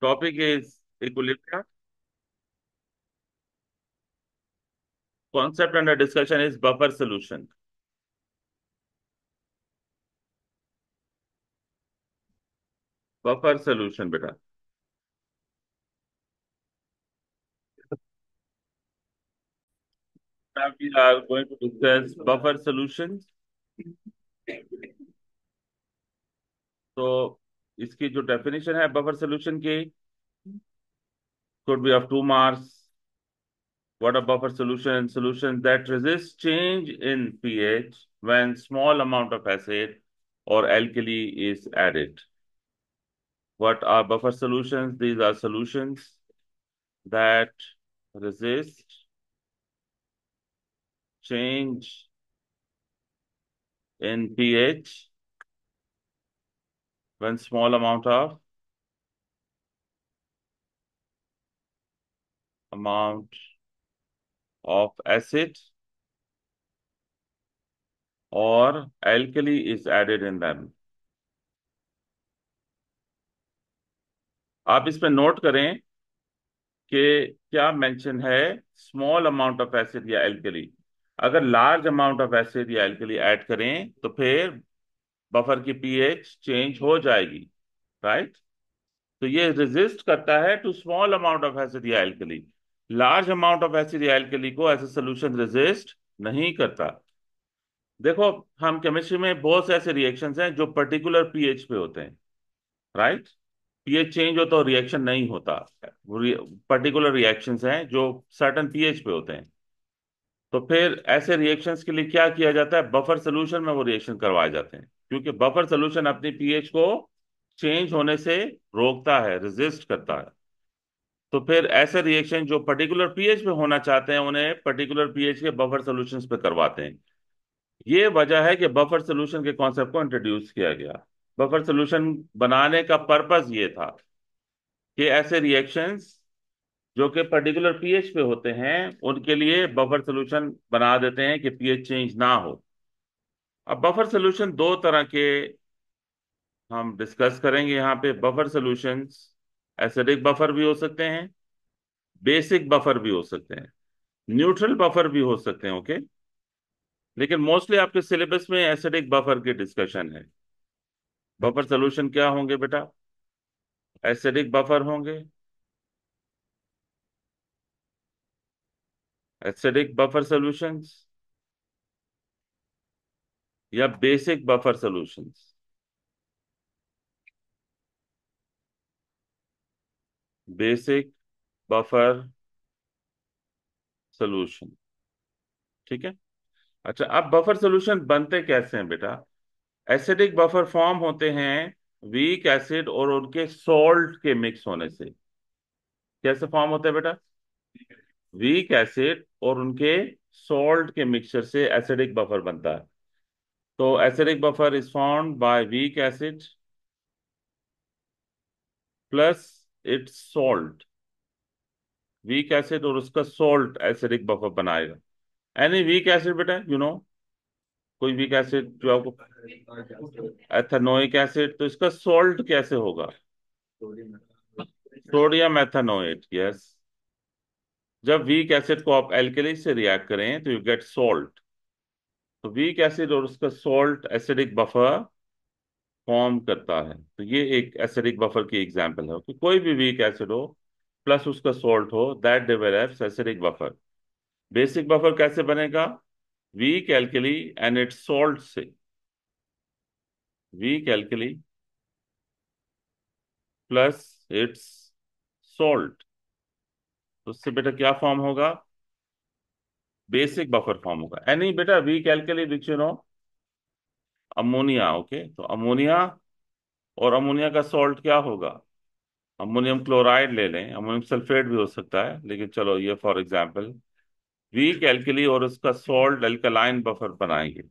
Topic is equilibrium. Concept under discussion is buffer solution. Buffer solution बेटा Now we are going to discuss buffer solutions. So इसकी जो definition है buffer solution की could be of two marks what a buffer solution solution that resist change in P H when small amount of acid और alkali is added what are buffer solution these are solution that resist change in P H when small amount of amount of acid or alkali is added in them. आप इसमें note करें कि क्या mention है small amount of acid या alkali अगर large amount of acid या alkali add करें तो फिर बफर की पीएच चेंज हो जाएगी राइट तो ये रेजिस्ट करता है to small amount of acid alkali large amount of acid alkali को एज ए सोल्यूशन रेजिस्ट नहीं करता देखो हम केमिस्ट्री में बहुत से ऐसे रिएक्शंस हैं जो पर्टिकुलर पीएच पे होते हैं राइट पीएच चेंज हो तो रिएक्शन नहीं होता पर्टिकुलर रिएक्शंस हैं जो सर्टन पीएच पे होते हैं तो फिर ऐसे रिएक्शंस के लिए क्या किया जाता है बफर सोल्यूशन में वो रिएक्शन करवाए जाते हैं क्योंकि बफर सोल्यूशन अपनी पीएच को चेंज होने से रोकता है रेजिस्ट करता है तो फिर ऐसे रिएक्शन जो पर्टिकुलर पीएच पे होना चाहते हैं उन्हें पर्टिकुलर पीएच के बफर सोल्यूशन पे करवाते हैं ये वजह है कि बफर सोल्यूशन के कॉन्सेप्ट को इंट्रोड्यूस किया गया बफर सोल्यूशन बनाने का पर्पज ये था कि ऐसे रिएक्शंस जो कि पर्टिकुलर पीएच पे होते हैं उनके लिए बफर सोल्यूशन बना देते हैं कि पीएच चेंज ना हो अब बफर सोल्यूशन दो तरह के हम डिस्कस करेंगे यहाँ पे बफर सोल्यूशंस एसिडिक बफर भी हो सकते हैं बेसिक बफर भी हो सकते हैं न्यूट्रल बफर भी हो सकते हैं ओके लेकिन मोस्टली आपके सिलेबस में एसिडिक बफर की डिस्कशन है बफर सोल्यूशन क्या होंगे बेटा एसिडिक बफर होंगे acidic बफर सोल्यूशन या basic buffer solutions basic buffer solution ठीक है अच्छा अब बफर सॉल्यूशन बनते कैसे हैं बेटा एसिडिक बफर फॉर्म होते हैं वीक एसिड और उनके सॉल्ट के मिक्स होने से कैसे फॉर्म होते हैं बेटा वीक एसिड और उनके सॉल्ट के मिक्सचर से एसिडिक बफर बनता है तो acidic buffer is found by weak acid plus its salt weak acid और उसका सॉल्ट एसिडिक बफर बनाएगा एनी वीक एसिड बेटा यू नो कोई वीक एसिड जो आपको एथेनोइक एसिड तो इसका सॉल्ट कैसे होगा सोडियम एथेनोइट यस जब वीक एसिड को आप एल्केली से रिएक्ट करें तो यू गेट सॉल्ट तो वीक एसिड और उसका सॉल्ट एसिडिक बफर फॉर्म करता है तो ये एक एसिडिक बफर की एग्जांपल है कि कोई भी वीक एसिड हो प्लस उसका सॉल्ट हो that develops acidic buffer basic buffer कैसे बनेगा weak alkali and its salt से weak alkali plus its salt तो उससे बेटा क्या फॉर्म होगा बेसिक बफर फॉर्म होगा ए नहीं बेटा we which you know ammonia okay तो अमोनिया और अमोनिया का सॉल्ट क्या होगा अमोनियम क्लोराइड ले लें अमोनियम सल्फेट भी हो सकता है लेकिन चलो ये फॉर एग्जाम्पल वीक एल्कली और उसका सॉल्ट एल्कलाइन बफर बनाएंगे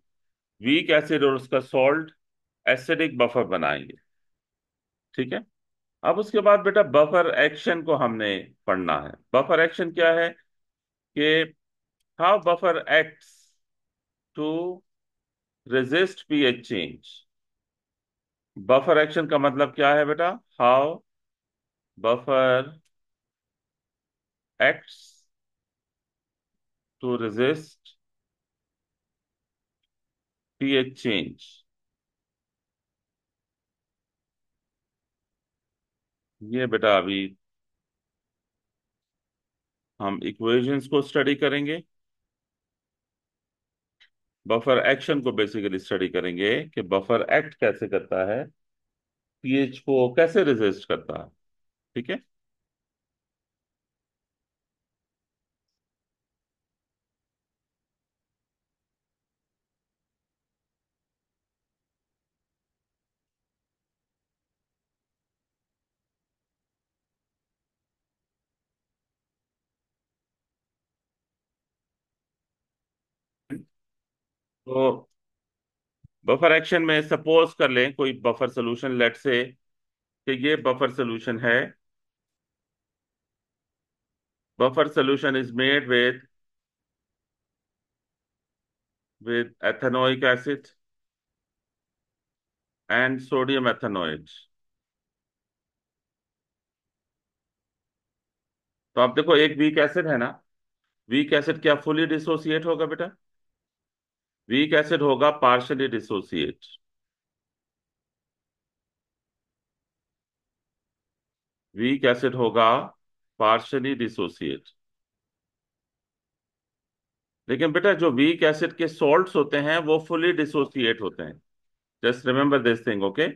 वीक एसिड और उसका सॉल्ट एसिडिक बफर बनाएंगे ठीक है अब उसके बाद बेटा बफर एक्शन को हमने पढ़ना है बफर एक्शन क्या है कि how buffer acts to resist pH change buffer action का मतलब क्या है बेटा how buffer acts to resist pH change ये बेटा अभी हम इक्वेशंस को स्टडी करेंगे बफर एक्शन को बेसिकली स्टडी करेंगे कि बफर एक्ट कैसे करता है पीएच को कैसे रेजिस्ट करता है ठीक है तो बफर एक्शन में सपोज कर लें कोई बफर सोल्यूशन लेट से कि ये बफर सोल्यूशन है buffer solution is made with with ethanoic acid and sodium ethanoate तो आप देखो एक वीक एसिड है ना वीक एसिड क्या फुली डिसोसिएट होगा बेटा वीक एसिड होगा पार्शली डिसोसिएट वीक एसिड होगा पार्शली डिसोसिएट लेकिन बेटा जो वीक एसिड के सोल्ट होते हैं वो फुली डिसोसिएट होते हैं just remember this thing okay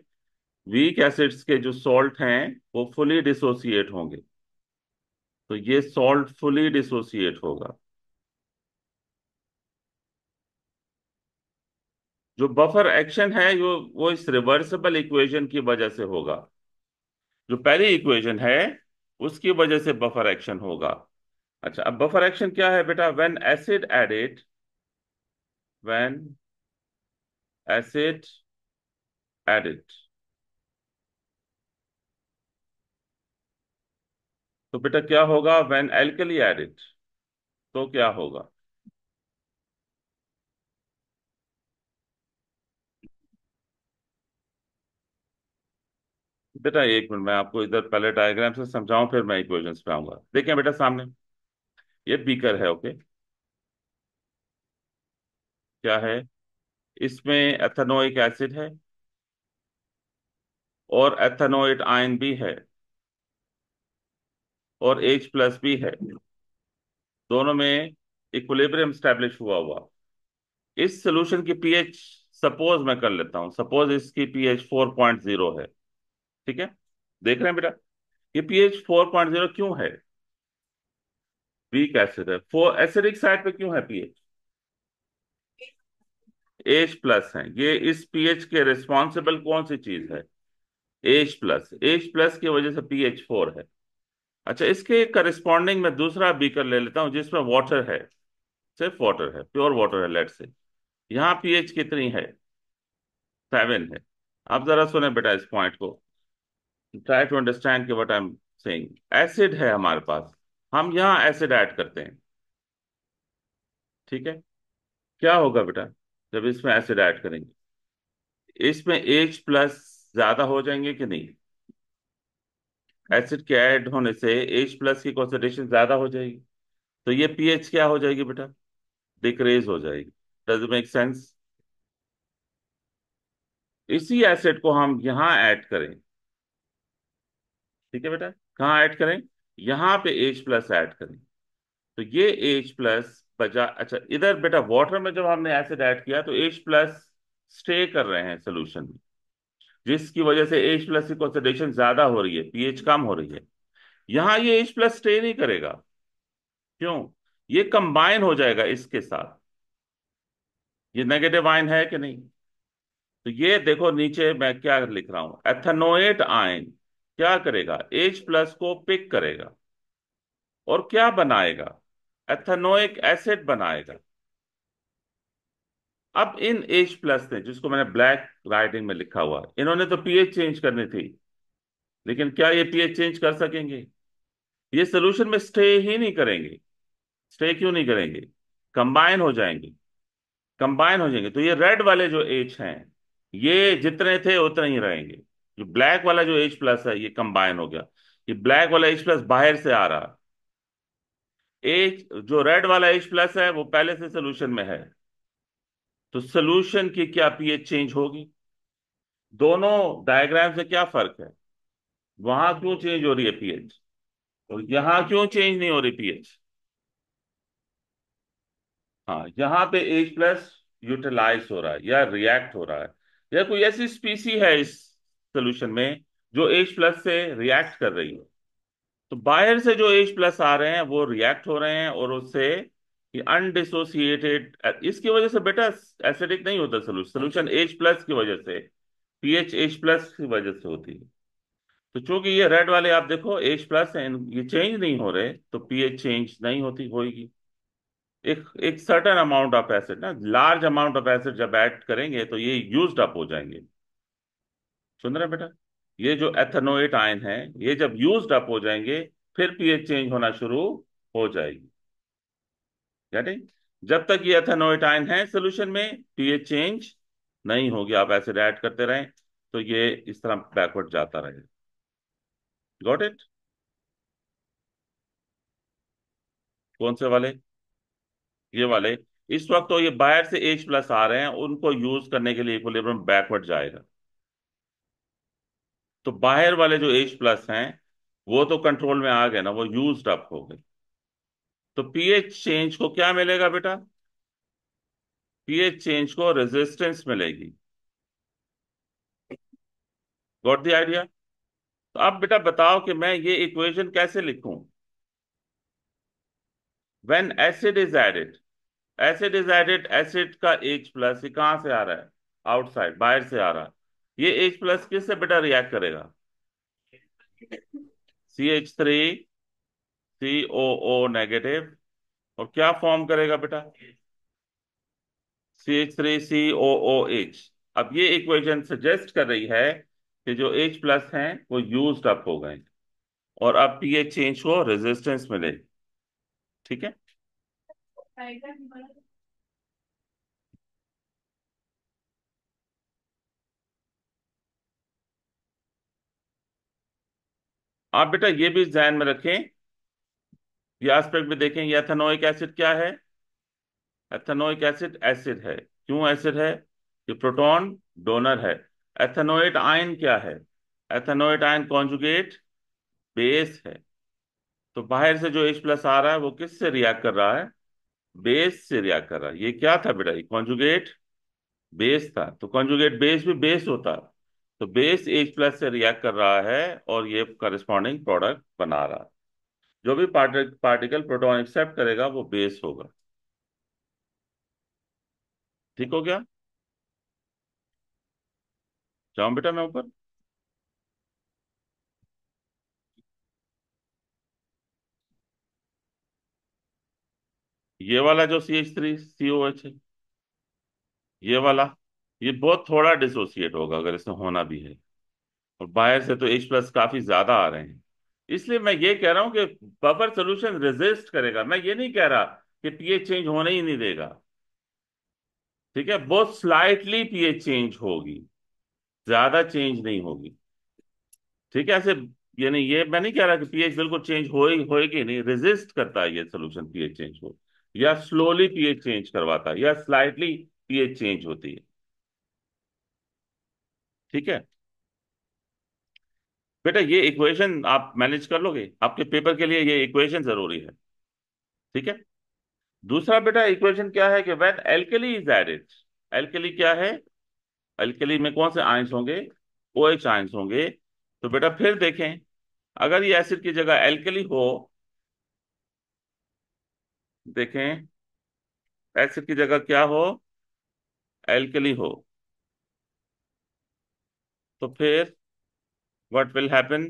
weak acids के जो सॉल्ट हैं वो फुली डिसोसिएट होंगे तो ये सॉल्ट फुली डिसोसिएट होगा जो बफर एक्शन है वो वो इस रिवर्सिबल इक्वेशन की वजह से होगा जो पहली इक्वेशन है उसकी वजह से बफर एक्शन होगा अच्छा अब बफर एक्शन क्या है बेटा when acid added when acid added तो बेटा क्या होगा व्हेन एल्कली एडेड तो क्या होगा बेटा एक मिनट मैं आपको इधर पहले डायग्राम से समझाऊं फिर मैं इक्वेशंस पे आऊंगा देखिए बेटा सामने ये बीकर है ओके क्या है इसमें एथेनोइक एसिड है और एथेनोइट आयन भी है और एच प्लस भी है दोनों में इक्विलिब्रियम स्टैब्लिश हुआ हुआ इस सोल्यूशन की पीएच सपोज मैं कर लेता हूं सपोज इसकी पीएच 4.0 है ठीक है देख रहे हैं बेटा ये पीएच फोर पॉइंट जीरो क्यों है वीक एसिड है फोर एसिडिक साइड पे क्यों है पीएच एच प्लस है ये इस पीएच के रिस्पॉन्सिबल कौन सी चीज है एच प्लस एच प्लस की वजह से पीएच फोर है अच्छा इसके करिस्पॉन्डिंग में दूसरा बीकर ले लेता हूं जिसमें वाटर है सिर्फ वाटर है प्योर वाटर है लेट से यहाँ पीएच कितनी है सेवन है आप जरा सुने बेटा इस पॉइंट को ट्राई टू अंडरस्टैंड कि what I am saying acid है हमारे पास हम यहां एसिड ऐड करते हैं ठीक है क्या होगा बेटा जब इसमें एसिड ऐड करेंगे इसमें एच प्लस ज्यादा हो जाएंगे कि नहीं एसिड के ऐड होने से एच प्लस की कॉन्सेंट्रेशन ज्यादा हो जाएगी तो ये पीएच क्या हो जाएगी बेटा डिक्रीज हो जाएगी डज मेक सेंस इसी एसिड को हम यहां ऐड करें ठीक है बेटा कहाँ ऐड करें यहाँ पे एच प्लस ऐड करें तो ये एच प्लस बजा अच्छा इधर बेटा वाटर में जब हमने एसिड ऐड किया तो एच प्लस स्टे कर रहे हैं सोल्यूशन में जिसकी वजह से एच प्लस की कॉन्सेंट्रेशन ज्यादा हो रही है पीएच कम हो रही है यहां ये एच प्लस स्टे नहीं करेगा क्यों ये कंबाइन हो जाएगा इसके साथ ये नेगेटिव आयन है कि नहीं तो ये देखो नीचे मैं क्या लिख रहा हूं एथनोएट आयन क्या करेगा एच प्लस को पिक करेगा और क्या बनाएगा एथेनोइक एसिड बनाएगा अब इन एच प्लस ने जिसको मैंने ब्लैक राइटिंग में लिखा हुआ इन्होंने तो पीएच चेंज करनी थी लेकिन क्या ये पीएच चेंज कर सकेंगे ये सोल्यूशन में स्टे ही नहीं करेंगे स्टे क्यों नहीं करेंगे कंबाइन हो जाएंगे कंबाइन हो जाएंगे तो ये रेड वाले जो एच हैं ये जितने थे उतने ही रहेंगे जो ब्लैक वाला जो एच प्लस है ये कंबाइन हो गया ये ब्लैक वाला एच प्लस बाहर से आ रहा है जो रेड वाला एच प्लस है वो पहले से सोल्यूशन में है तो सोल्यूशन की क्या पीएच चेंज होगी दोनों डायग्राम से क्या फर्क है वहां क्यों चेंज हो रही है पीएच और यहां क्यों चेंज नहीं हो रही पीएच हाँ यहां पे एच प्लस यूटिलाइज हो रहा है या रिएक्ट हो रहा है या कोई ऐसी स्पीसी है इस सोल्यूशन में जो एच प्लस से रिएक्ट कर रही है तो बाहर से जो एच प्लस आ रहे हैं वो रिएक्ट हो रहे हैं और उससे अनडिसोसिएटेड इसकी वजह से बेटा एसिडिक नहीं होता सोल्यूशन सोल्यूशन एच प्लस की वजह से पीएच एच प्लस की वजह से होती है तो चूंकि ये रेड वाले आप देखो एच प्लस है ये चेंज नहीं हो रहे तो पीएच चेंज नहीं होती होगी एक एक सर्टन अमाउंट ऑफ एसिड ना लार्ज अमाउंट ऑफ एसिड जब ऐड करेंगे तो ये यूज्ड अप हो जाएंगे सुन रहे बेटा ये जो एथनोएट आयन है ये जब यूज अप हो जाएंगे फिर पीएच चेंज होना शुरू हो जाएगी यानी जब तक ये एथेनोइट आयन है सोल्यूशन में पीएच चेंज नहीं होगी आप ऐसे ऐड करते रहें तो ये इस तरह बैकवर्ड जाता रहेगा गॉट इट कौन से वाले ये वाले इस वक्त तो ये बाहर से H प्लस आ रहे हैं उनको यूज करने के लिए इक्विलिब्रियम बैकवर्ड जाएगा तो बाहर वाले जो एच प्लस हैं वो तो कंट्रोल में आ गए ना वो यूज अप हो गए तो पीएच चेंज को क्या मिलेगा बेटा पीएच चेंज को रेजिस्टेंस मिलेगी गॉट दी आइडिया तो अब बेटा बताओ कि मैं ये इक्वेशन कैसे लिखूं when acid is added acid is added acid का एच प्लस कहां से आ रहा है आउटसाइड बाहर से आ रहा है ये एच प्लस किससे बेटा रिएक्ट करेगा C H three C O O negative और क्या फॉर्म करेगा बेटा C H three C O O H अब ये इक्वेशन सजेस्ट कर रही है कि जो एच प्लस है वो यूज अप हो गए और अब पीएच चेंज को रेजिस्टेंस मिले ठीक है आप बेटा ये भी ध्यान में रखें ये आस्पेक्ट भी देखें ये एथेनोइक एसिड क्या है एथेनोइक एसिड एसिड है क्यों एसिड है कि प्रोटॉन डोनर है एथेनोइट आयन क्या है एथेनोइट आयन कॉन्जुगेट बेस है तो बाहर से जो H प्लस आ रहा है वो किससे रिएक्ट कर रहा है बेस से रिएक्ट कर रहा है ये क्या था बेटा ये कॉन्जुगेट बेस था तो कॉन्जुगेट बेस भी बेस होता है तो बेस एच प्लस से रिएक्ट कर रहा है और ये करिस्पॉन्डिंग प्रोडक्ट बना रहा है जो भी पार्टिकल प्रोटॉन एक्सेप्ट करेगा वो बेस होगा ठीक हो गया जाऊं बेटा मैं ऊपर ये वाला जो C H three C O H है ये वाला ये बहुत थोड़ा डिसोसिएट होगा अगर इसमें होना भी है और बाहर से तो एच प्लस काफी ज्यादा आ रहे हैं इसलिए मैं ये कह रहा हूं कि बफर सोल्यूशन रेजिस्ट करेगा मैं ये नहीं कह रहा कि पीएच चेंज होने ही नहीं देगा ठीक है बहुत स्लाइटली पीएच चेंज होगी ज्यादा चेंज नहीं होगी ठीक है ऐसे यानी ये मैं नहीं कह रहा कि पीएच बिल्कुल चेंज हो होएगी नहीं रेजिस्ट करता है ये सोल्यूशन पीएच चेंज को या स्लोली पीएच चेंज करवाता है या स्लाइटली पीएच चेंज होती है ठीक है बेटा ये इक्वेशन आप मैनेज कर लोगे आपके पेपर के लिए ये इक्वेशन जरूरी है ठीक है दूसरा बेटा इक्वेशन क्या है कि when alkali is added alkali क्या है एल्केली में कौन से आयंस होंगे ओ एच आयंस होंगे तो बेटा फिर देखें अगर ये एसिड की जगह एल्केली हो देखें एसिड की जगह क्या हो एल्केली हो तो फिर व्हाट विल हैपन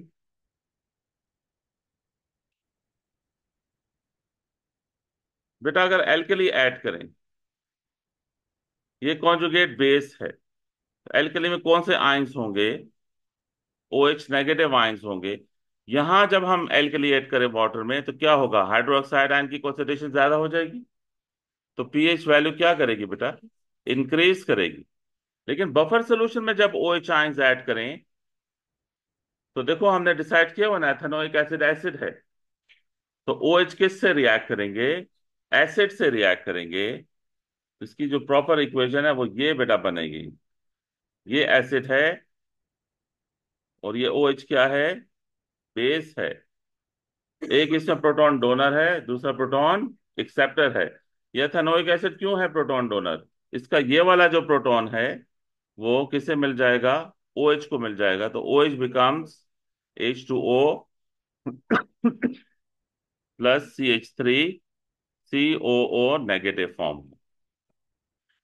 बेटा अगर एल के लिए ऐड करें ये कॉन्जुगेट बेस है एल तो के लिए में कौन से आइंस होंगे ओ एच नेगेटिव आइंस होंगे यहां जब हम एल के लिए ऐड करें वाटर में तो क्या होगा हाइड्रोक्साइड आयन की कॉन्सेंट्रेशन ज्यादा हो जाएगी तो पीएच वैल्यू क्या करेगी बेटा इंक्रीज करेगी लेकिन बफर सोल्यूशन में जब ओ एच आइंस ऐड करें तो देखो हमने डिसाइड किया वो एथेनोइक एसिड एसिड है तो ओ एच किस से रिएक्ट करेंगे एसिड से रिएक्ट करेंगे इसकी जो प्रॉपर इक्वेशन है वो ये बेटा बनेगी ये एसिड है और ये ओ एच क्या है बेस है एक इसमें प्रोटॉन डोनर है दूसरा प्रोटॉन एक्सेप्टर है यह एथेनोइक एसिड क्यों है प्रोटॉन डोनर इसका ये वाला जो प्रोटॉन है वो किसे मिल जाएगा ओ OH को मिल जाएगा तो O H becomes H two O plus C H three C O O negative form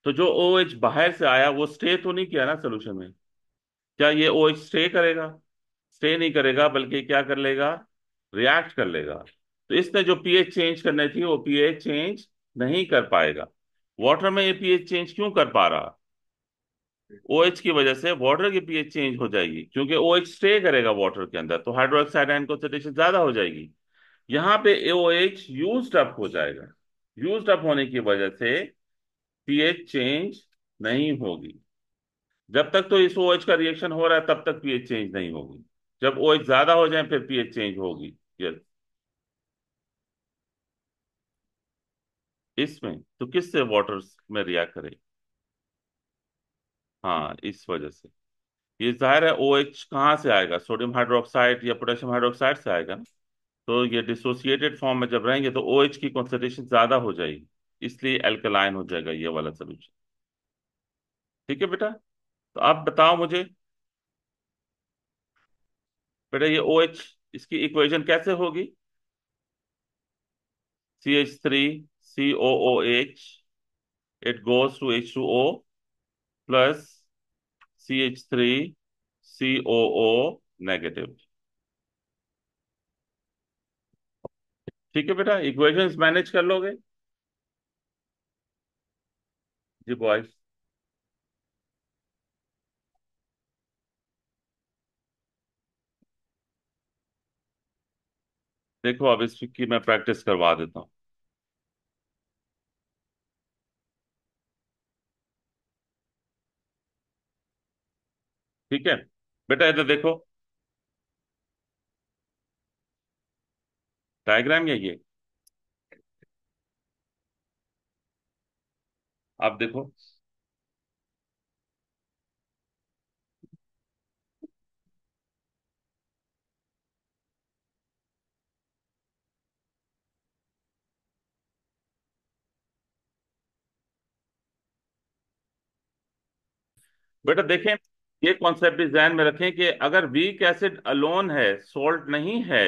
तो जो ओ OH एच बाहर से आया वो स्टे तो नहीं किया ना सोल्यूशन में क्या ये ओ OH स्टे करेगा स्टे नहीं करेगा बल्कि क्या कर लेगा रिएक्ट कर लेगा तो इसने जो पीएच चेंज करने थी वो पीएच चेंज नहीं कर पाएगा वाटर में ये पीएच चेंज क्यों कर पा रहा ओ OH की वजह से वाटर की पीएच चेंज हो जाएगी क्योंकि ओ OH स्टे करेगा वाटर के अंदर तो हाइड्रोक्साइड आयन कॉन्सेंट्रेशन ज्यादा हो जाएगी यहाँ पे ओ एच यूज अप हो जाएगा यूज अप होने की वजह से पीएच चेंज नहीं होगी जब तक तो इस ओ OH का रिएक्शन हो रहा है तब तक पीएच चेंज नहीं होगी जब ओ OH ज्यादा हो जाए फिर पीएच चेंज होगी यस इसमें तो किससे वाटर में रिएक्ट करेगी हाँ इस वजह से ये जाहिर है ओ एच कहाँ से आएगा सोडियम हाइड्रोक्साइड या पोटेशियम हाइड्रोक्साइड से आएगा ना तो ये डिसोसिएटेड फॉर्म में जब रहेंगे तो ओ एच की कॉन्सेंट्रेशन ज्यादा हो जाएगी इसलिए एल्कलाइन हो जाएगा ये वाला सोल्यूशन ठीक है बेटा तो आप बताओ मुझे बेटा ये ओ एच इसकी इक्वेशन कैसे होगी C H three C O O H it goes to H two O plus C H three C O O negative ठीक है बेटा इक्वेशंस मैनेज कर लोगे जी बॉयज देखो अब इसकी मैं प्रैक्टिस करवा देता हूँ ठीक है बेटा इधर देखो डायग्राम या ये आप देखो बेटा देखें ये कॉन्सेप्ट भी जहन में रखें कि अगर वीक एसिड अलोन है सोल्ट नहीं है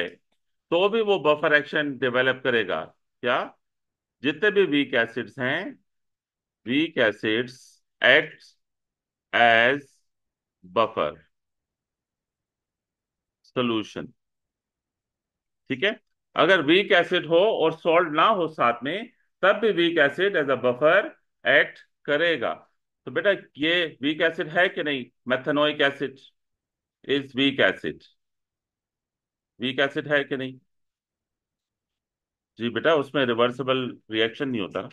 तो भी वो बफर एक्शन डेवलप करेगा क्या जितने भी वीक एसिड्स हैं weak acids act as buffer solution ठीक है अगर वीक एसिड हो और सोल्ट ना हो साथ में तब भी weak acid as a buffer act करेगा तो बेटा ये वीक एसिड है कि नहीं methanoic acid is weak acid weak acid है कि नहीं जी बेटा उसमें रिवर्सिबल रिएक्शन नहीं होता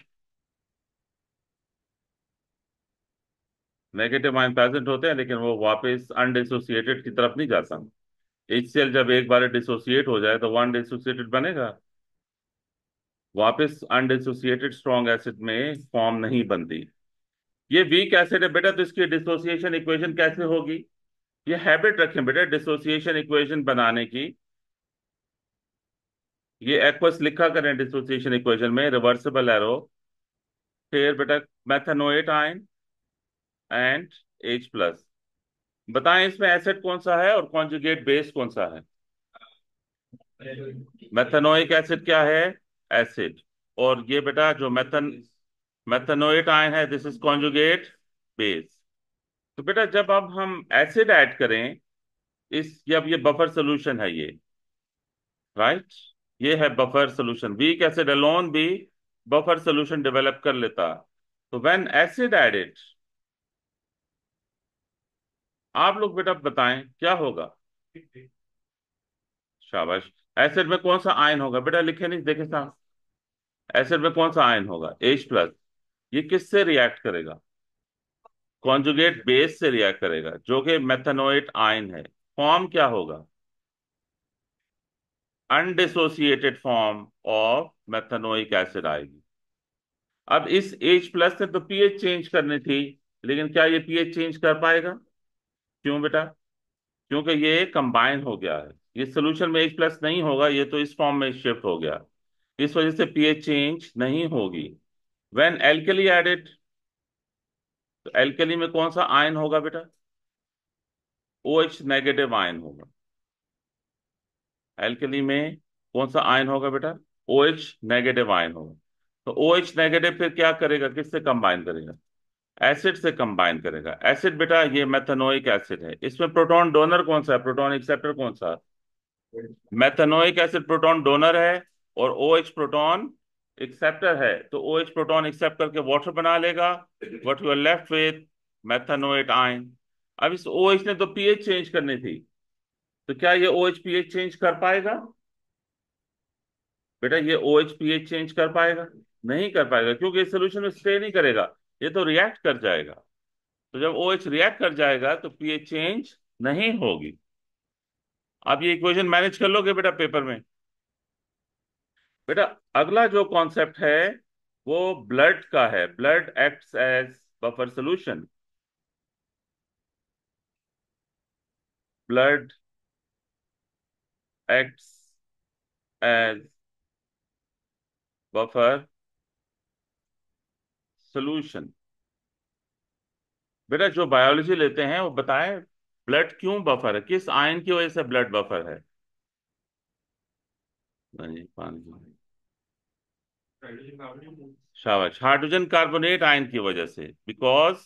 नेगेटिव आयन प्रेजेंट होते हैं लेकिन वो वापस अनडिसोसिएटेड की तरफ नहीं जा सकता जब एक बार डिसोसिएट हो जाए तो वो अनडिसोसिएटेड बनेगा वापस अनडिसोसिएटेड स्ट्रॉन्ग एसिड में फॉर्म नहीं बनती ये वीक एसिड है बेटा तो इसकी डिसोसिएशन इक्वेशन कैसे होगी ये हैबिट रखें बेटा डिसोसिएशन इक्वेशन बनाने की ये एक्वस लिखा करें डिसोसिएशन इक्वेशन में रिवर्सिबल एरो फिर बेटा methanoate ion and H plus बताएं इसमें एसिड कौन सा है और कॉन्जुगेट बेस कौन सा है मैथनोइक एसिड क्या है एसिड और ये बेटा जो मैथन मैथनोएट आयन है दिस इज कॉन्जुगेट बेस तो बेटा जब अब हम एसिड ऐड करें इस जब ये बफर सोल्यूशन है ये राइट right? ये है buffer solution weak acid alone भी बफर सोल्यूशन डेवलप कर लेता तो व्हेन एसिड एडेड आप लोग बेटा बताएं क्या होगा शाबाश एसिड में कौन सा आयन होगा बेटा लिखे नहीं देखे साहब एसिड में कौन सा आयन होगा एच प्लस ये किससे रिएक्ट करेगा कॉन्जुगेट बेस से रिएक्ट करेगा जो कि मेथनोइट आयन है फॉर्म क्या होगा undissociated form of methanoic acid आएगी अब इस एच प्लस ने तो पीएच चेंज करनी थी लेकिन क्या ये पीएच चेंज कर पाएगा क्यों बेटा क्योंकि ये कंबाइन हो गया है ये सोल्यूशन में एच प्लस नहीं होगा ये तो इस फॉर्म में शिफ्ट हो गया इस वजह से पीएच चेंज नहीं होगी वेन एल्केली एडेड तो एल्केली में कौन सा आयन होगा बेटा ओ एच नेगेटिव आयन होगा एल्केली में कौन सा आयन होगा बेटा ओ एच नेगेटिव आयन होगा तो ओ एच नेगेटिव फिर क्या करेगा किससे कंबाइन करेगा एसिड से कंबाइन करेगा एसिड बेटा ये मैथेनोइक एसिड है इसमें प्रोटॉन डोनर कौन सा है प्रोटॉन एक्सेप्टर कौन सा मैथनोइक एसिड प्रोटॉन डोनर है और ओ एच प्रोटॉन एक्सेप्टर है तो ओ एच प्रोटोन एक्सेप्ट करके वाटर बना लेगा what you are left with methanoate ion अब इस ओ एच ने तो पी एच चेंज करनी थी तो क्या ये O H P H change कर पाएगा बेटा ये O H P H change कर पाएगा नहीं कर पाएगा क्योंकि सोल्यूशन में स्टे नहीं करेगा ये तो रिएक्ट कर जाएगा तो जब ओ एच रिएक्ट कर जाएगा तो पी एच चेंज नहीं होगी आप ये इक्वेशन मैनेज कर लोगे बेटा पेपर में बेटा अगला जो कॉन्सेप्ट है वो ब्लड का है blood acts as buffer solution blood acts as buffer solution बेटा जो बायोलॉजी लेते हैं वो बताएं ब्लड क्यों बफर है किस आयन की वजह से ब्लड बफर है हाँ पानी शाबाश हाइड्रोजन कार्बोनेट आयन की वजह से because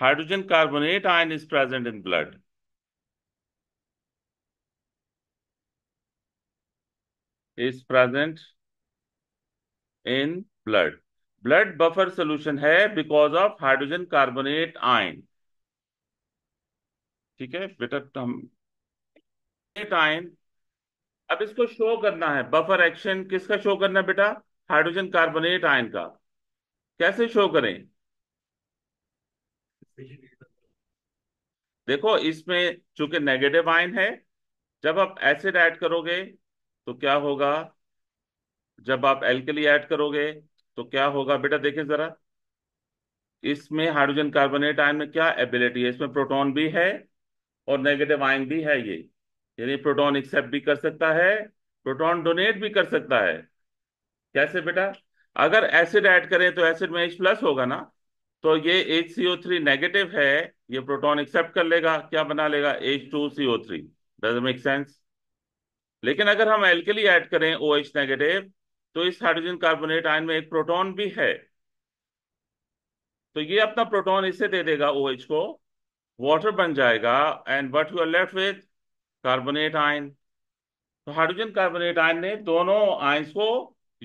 hydrogen carbonate ion is present in blood is present in blood blood buffer solution है because of hydrogen carbonate ion ठीक है बेटा हम आयन अब इसको शो करना है बफर एक्शन किसका शो करना है बेटा हाइड्रोजन कार्बोनेट आयन का कैसे शो करें देखो इसमें चूंकि नेगेटिव आयन है जब आप एसिड ऐड करोगे तो क्या होगा जब आप एल्कली ऐड करोगे तो क्या होगा बेटा देखें जरा इसमें हाइड्रोजन कार्बोनेट आयन में क्या एबिलिटी है इसमें प्रोटॉन भी है और नेगेटिव आयन भी है ये यानी प्रोटॉन एक्सेप्ट भी कर सकता है प्रोटॉन डोनेट भी कर सकता है कैसे बेटा अगर एसिड ऐड करें तो एसिड में एच प्लस होगा ना तो ये H C O three negative है ये प्रोटॉन एक्सेप्ट कर लेगा क्या बना लेगा H two C O three does make sense लेकिन अगर हम एल्केली ऐड करें ओ एच नेगेटिव तो इस हाइड्रोजन कार्बोनेट आयन में एक प्रोटॉन भी है तो ये अपना प्रोटॉन इसे दे देगा ओ OH को वाटर बन जाएगा and what you are left with carbonate ion तो हाइड्रोजन कार्बोनेट आयन ने दोनों आयन्स को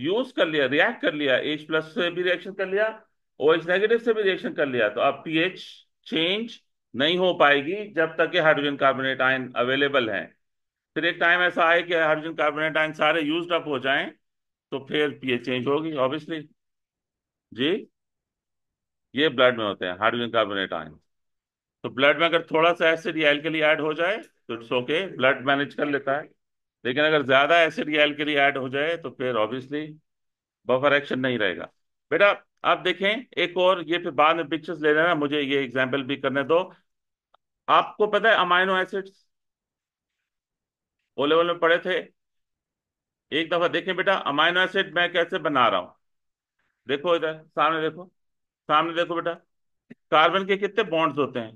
यूज कर लिया रिएक्ट कर लिया एच प्लस से भी रिएक्शन कर लिया ओ एच नेगेटिव से भी रिएक्शन कर लिया तो अब पीएच चेंज नहीं हो पाएगी जब तक कि हाइड्रोजन कार्बोनेट आयन अवेलेबल है फिर एक टाइम ऐसा आए कि हाइड्रोजन कार्बोनेट आयन सारे यूज अप हो जाएं तो फिर पीएच चेंज होगी ऑब्वियसली जी ये ब्लड में होते हैं हाइड्रोजन कार्बोनेट आयन तो ब्लड में अगर थोड़ा सा एसिड या लिए ऐड हो जाए तो इट्स ओके ब्लड मैनेज कर लेता है लेकिन अगर ज़्यादा एसिड या एल्कली ऐड हो जाए तो फिर ऑब्वियसली बफर एक्शन नहीं रहेगा बेटा आप देखें एक और ये फिर बाद में पिक्चर्स ले लेना मुझे ये एग्जाम्पल भी करने दो आपको पता है अमाइनो एसिड्स ओ लेवल में पढ़े थे एक दफा देखें बेटा अमाइनो एसिड मैं कैसे बना रहा हूं देखो इधर सामने देखो सामने देखो बेटा कार्बन के कितने बॉन्ड्स होते हैं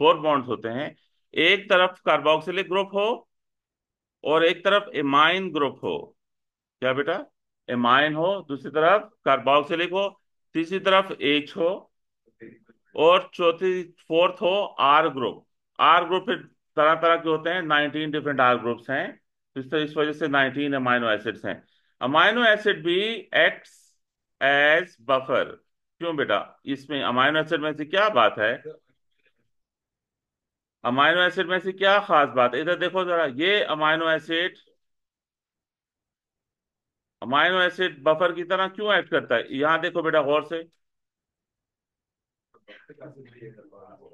फोर बॉन्ड्स होते हैं एक तरफ कार्बोक्सिलिक ग्रुप हो और एक तरफ एमाइन ग्रुप हो क्या बेटा एमाइन हो दूसरी तरफ कार्बोक्सिलिक हो तीसरी तरफ एच हो और चौथी फोर्थ हो आर ग्रुप आर ग्रुप तरह तरह के होते हैं नाइनटीन डिफरेंट आर ग्रुप्स हैं तो इस वजह से नाइनटीन अमाइनो एसिड्स हैं अमाइनो एसिड भी एक्ट एज बफर क्यों बेटा इसमें अमाइनो एसिड में से क्या बात है अमाइनो एसिड में से क्या खास बात है इधर देखो जरा ये amino acid amino acid buffer की तरह क्यों ऐड करता है यहां देखो बेटा गौर से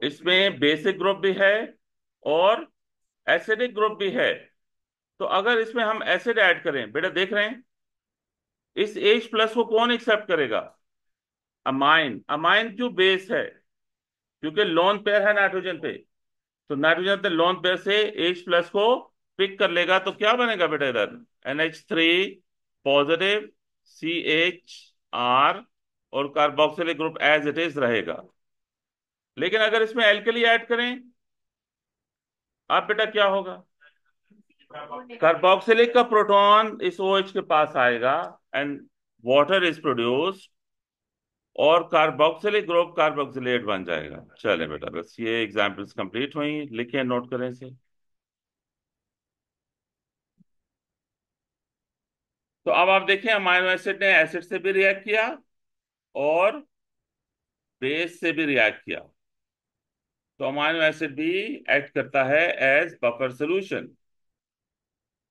इसमें बेसिक ग्रुप भी है और एसिडिक ग्रुप भी है तो अगर इसमें हम एसिड ऐड करें बेटा देख रहे हैं इस एज प्लस को कौन एक्सेप्ट करेगा अमाइन अमाइन क्यों बेस है क्योंकि लोन पेयर है नाइट्रोजन पे तो नाइट्रोजन तो लोन पे से एच प्लस को पिक कर लेगा तो क्या बनेगा बेटा इधर N H three positive C H R और carboxylic group as it is रहेगा लेकिन अगर इसमें एल्कली ऐड करें आप बेटा क्या होगा कार्बोक्सिलिक का प्रोटॉन इस ओएच OH के पास आएगा एंड वाटर इज प्रोड्यूस्ड और कार्बोक्सिलिक ग्रुप कार्बोक्सिलेट बन जाएगा चले बेटा बस ये एग्जाम्पल्स कंप्लीट हुई लिखें नोट करें से तो अब आप देखें अमाइनो एसिड ने एसिड से भी रिएक्ट किया और बेस से भी रिएक्ट किया तो अमाइनो एसिड भी एक्ट करता है एज बफर सोल्यूशन